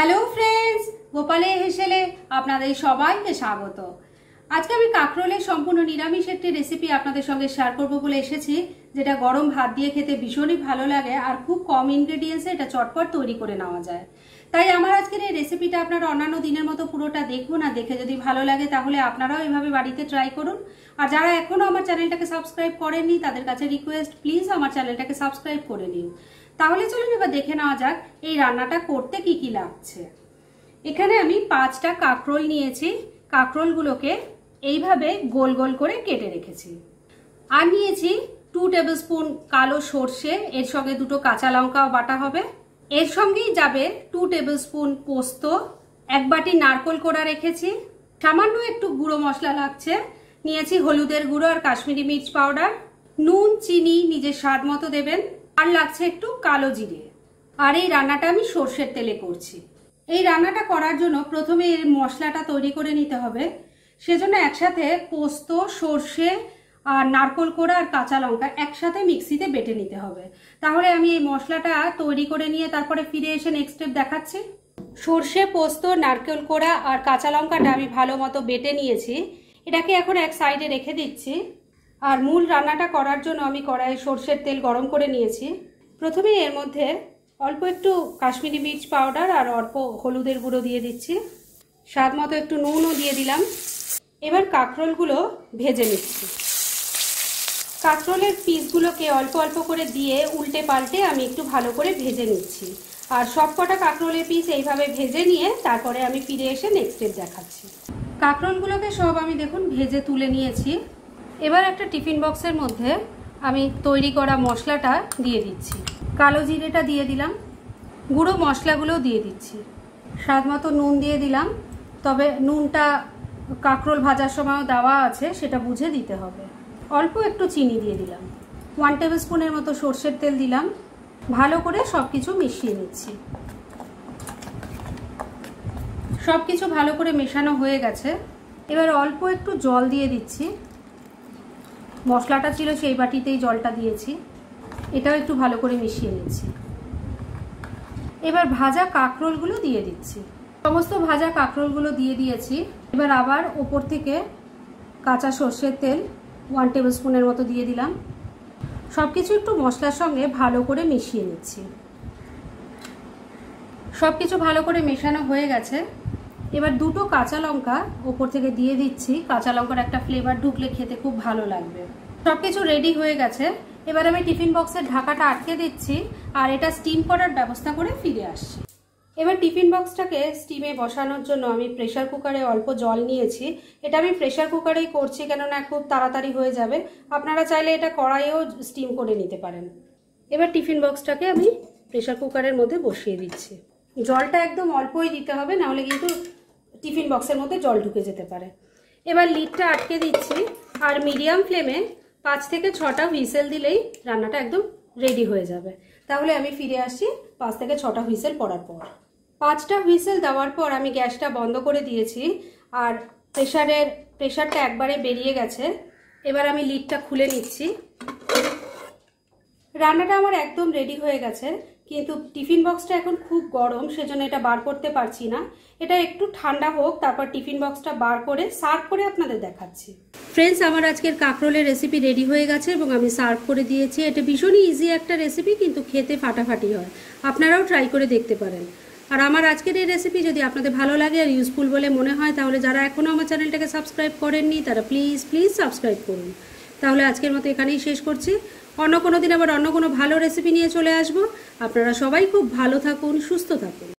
hello friends গোপালে হেসেলে আপনাদের সবাইকে স্বাগত আজকে আমি কাঁকরোলের সম্পূর্ণ নিরামিষ একটি রেসিপি আপনাদের সঙ্গে শেয়ার করব বলে এসেছি যেটা গরম ভাত দিয়ে খেতে ভীষণই ভালো লাগে আর খুব কম ইনগ্রেডিয়েন্টসে এটা চটপট তৈরি করে নেওয়া যায় তাই আমার আজকের এই রেসিপিটা আপনারা অন্যান্য দিনের মতো পুরোটা দেখব না দেখে যদি ভালো লাগে তাহলে আপনারাও এভাবে বাড়িতে ট্রাই করুন আর যারা এখনও আমার চ্যানেলটাকে সাবস্ক্রাইব করেননি তাদের কাছে রিকোয়েস্ট প্লিজ আমার চ্যানেলটাকে সাবস্ক্রাইব করে নিন তাহলে চলুন এবার দেখে নেওয়া যাক এই রান্নাটা করতে কি কি লাগছে এখানে আমি পাঁচটা কাঁকরোল নিয়েছি কাঁকরোলগুলোকে এইভাবে গোল গোল করে কেটে রেখেছি আর নিয়েছি টু টেবিল স্পুন কালো সর্ষে এর সঙ্গে দুটো কাঁচা লঙ্কাও বাটা হবে এর সঙ্গেই যাবে টু টেবিল স্পুন পোস্ত এক বাটি নারকোল কোড়া রেখেছি সামান্য একটু গুঁড়ো মশলা লাগছে নিয়েছি হলুদের গুঁড়ো আর কাশ্মীরি মির্চ পাউডার নুন চিনি নিজের স্বাদ মতো দেবেন আর লাগছে একটু কালো জিরে আর এই রান্নাটা আমি সর্ষের তেলে করছি এই রান্নাটা করার জন্য প্রথমে এর মশলাটা তৈরি করে নিতে হবে সেজন্য একসাথে পোস্ত সর্ষে আর নারকোল কোড়া আর কাঁচা লঙ্কা একসাথে মিক্সিতে বেটে নিতে হবে তাহলে আমি এই মশলাটা তৈরি করে নিয়ে তারপরে ফিরে এসে নেক্সট স্টেপ দেখাচ্ছি সর্ষে পোস্ত নারকেল কোড়া আর কাঁচা লঙ্কাটা আমি ভালো মতো বেটে নিয়েছি এটাকে এখন এক সাইডে রেখে দিচ্ছি আর মূল রান্নাটা করার জন্য আমি কড়াইয়ে সর্ষের তেল গরম করে নিয়েছি প্রথমে এর মধ্যে অল্প একটু কাশ্মীরি মির্চ পাউডার আর অল্প হলুদের গুঁড়ো দিয়ে দিচ্ছি স্বাদ মতো একটু নুনও দিয়ে দিলাম এবার কাঁকরোলগুলো ভেজে নিচ্ছি কাঁকরোলের পিসগুলোকে অল্প অল্প করে দিয়ে উল্টে পাল্টে আমি একটু ভালো করে ভেজে নিচ্ছি আর সব কটা কাঁকরোলের পিস এইভাবে ভেজে নিয়ে তারপরে আমি ফিরে এসে নেক্সট স্টেপ দেখাচ্ছি কাঁকরোলগুলোকে সব আমি দেখুন ভেজে তুলে নিয়েছি এবার একটা টিফিন বক্সের মধ্যে আমি তৈরি করা মশলাটা দিয়ে দিচ্ছি কালো জিরেটা দিয়ে দিলাম গুঁড়ো মশলাগুলোও দিয়ে দিচ্ছি স্বাদ মতো নুন দিয়ে দিলাম তবে নুনটা কাঁকরোল ভাজার সময়ও দেওয়া আছে সেটা বুঝে দিতে হবে অল্প একটু চিনি দিয়ে দিলাম ওয়ান টেবিল স্পুনের মতো সর্ষের তেল দিলাম ভালো করে সব কিছু মিশিয়ে নিচ্ছি সব কিছু ভালো করে মেশানো হয়ে গেছে এবার অল্প একটু জল দিয়ে দিচ্ছি মশলাটা ছিল সেই বাটিতেই জলটা দিয়েছি এটাও একটু ভালো করে মিশিয়ে নিচ্ছি এবার ভাজা কাঁকরোলগুলো দিয়ে দিচ্ছি সমস্ত ভাজা কাঁকরোলগুলো দিয়ে দিয়েছি এবার আবার ওপর থেকে কাঁচা সর্ষের তেল ওয়ান টেবিল স্পুনের মতো দিয়ে দিলাম সব কিছু একটু মশলার সঙ্গে ভালো করে মিশিয়ে নিচ্ছি সব কিছু ভালো করে মেশানো হয়ে গেছে এবার দুটো কাঁচা লঙ্কা ওপর থেকে দিয়ে দিচ্ছি কাঁচা লঙ্কার একটা ফ্লেভার ঢুকলে খেতে খুব ভালো লাগবে সব কিছু রেডি হয়ে গেছে এবার আমি টিফিন বক্সের ঢাকাটা আটকে দিচ্ছি আর এটা স্টিম করার ব্যবস্থা করে ফিরে আসছি এবার টিফিন বক্সটাকে স্টিমে বসানোর জন্য আমি প্রেশার কুকারে অল্প জল নিয়েছি এটা আমি প্রেশার কুকারেই করছি কেননা খুব তাড়াতাড়ি হয়ে যাবে আপনারা চাইলে এটা কড়াইয়েও স্টিম করে নিতে পারেন এবার টিফিন বক্সটাকে আমি প্রেশার কুকারের মধ্যে বসিয়ে দিচ্ছি জলটা একদম অল্পই দিতে হবে নাহলে কিন্তু টিফিন বক্সের মধ্যে জল ঢুকে যেতে পারে এবার লিডটা আটকে দিচ্ছি আর মিডিয়াম ফ্লেমে পাঁচ থেকে ছটা হুইসেল দিলেই রান্নাটা একদম রেডি হয়ে যাবে তাহলে আমি ফিরে আসছি পাঁচ থেকে ছটা হুইসেল পড়ার পর পাঁচটা হুইসেল দেওয়ার পর আমি গ্যাসটা বন্ধ করে দিয়েছি আর প্রেশারের প্রেশারটা একবারে বেরিয়ে গেছে এবার আমি লিডটা খুলে নিচ্ছি রান্নাটা আমার একদম রেডি হয়ে গেছে কিন্তু টিফিন বক্সটা এখন খুব গরম সেজন্য এটা বার করতে পারছি না এটা একটু ঠান্ডা হোক তারপর টিফিন বক্সটা বার করে সার্ভ করে আপনাদের দেখাচ্ছি ফ্রেন্ডস আমার আজকের কাঁকরোলের রেসিপি রেডি হয়ে গেছে এবং আমি সার্ভ করে দিয়েছি এটা ভীষণই ইজি একটা রেসিপি কিন্তু খেতে ফাটাফাটি হয় আপনারাও ট্রাই করে দেখতে পারেন আর আমার আজকের এই রেসিপি যদি আপনাদের ভালো লাগে আর ইউজফুল বলে মনে হয় তাহলে যারা এখনও আমার চ্যানেলটাকে সাবস্ক্রাইব করেননি তারা প্লিজ প্লিজ সাবস্ক্রাইব করুন তাহলে আজকের মতো এখানেই শেষ করছি অন্য কোনো দিন আবার অন্য কোনো ভালো রেসিপি নিয়ে চলে আসব আপনারা সবাই খুব ভালো থাকুন সুস্থ থাকুন